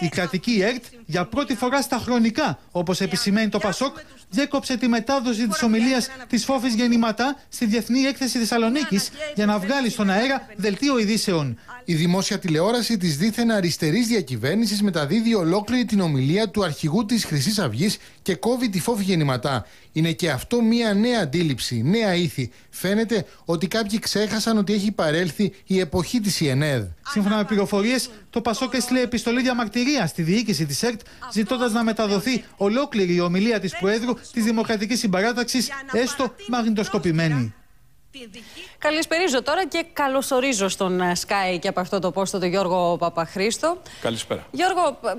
Η κρατική ΕΡΤ για πρώτη φορά στα χρονικά, όπως επισημαίνει το Πασόκ, διέκοψε τη μετάδοση της ομιλίας της Φόφης Γεννηματά στη Διεθνή Έκθεση Θεσσαλονίκης για να βγάλει στον αέρα δελτίο ειδήσεων. Η δημόσια τηλεόραση της δίθεν αριστερής διακυβέρνησης μεταδίδει ολόκληρη την ομιλία του αρχηγού της Χρυσής Αυγής και κόβει τη Φόφη Γεννηματά. Είναι και αυτό μια νέα αντίληψη, νέα ήθη. Φαίνεται ότι κάποιοι ξέχασαν ότι έχει παρέλθει η εποχή της ΙΕΝΕΔ. Σύμφωνα με πληροφορίες, το Πασόκ έστειλε επιστολή διαμαρτυρίας μαρτυρία στη διοίκηση της ΕΡΤ, ζητώντας να μεταδοθεί ολόκληρη η ομιλία της Προέδρου της Δημοκρατικής Συμπαράταξη, έστω μαγνητοσκοπημένη. Καλησπέριζω τώρα και καλωσορίζω στον ε, Sky και από αυτό το πόστο τον Γιώργο Παπαχρήστο. Καλησπέρα. Γιώργο,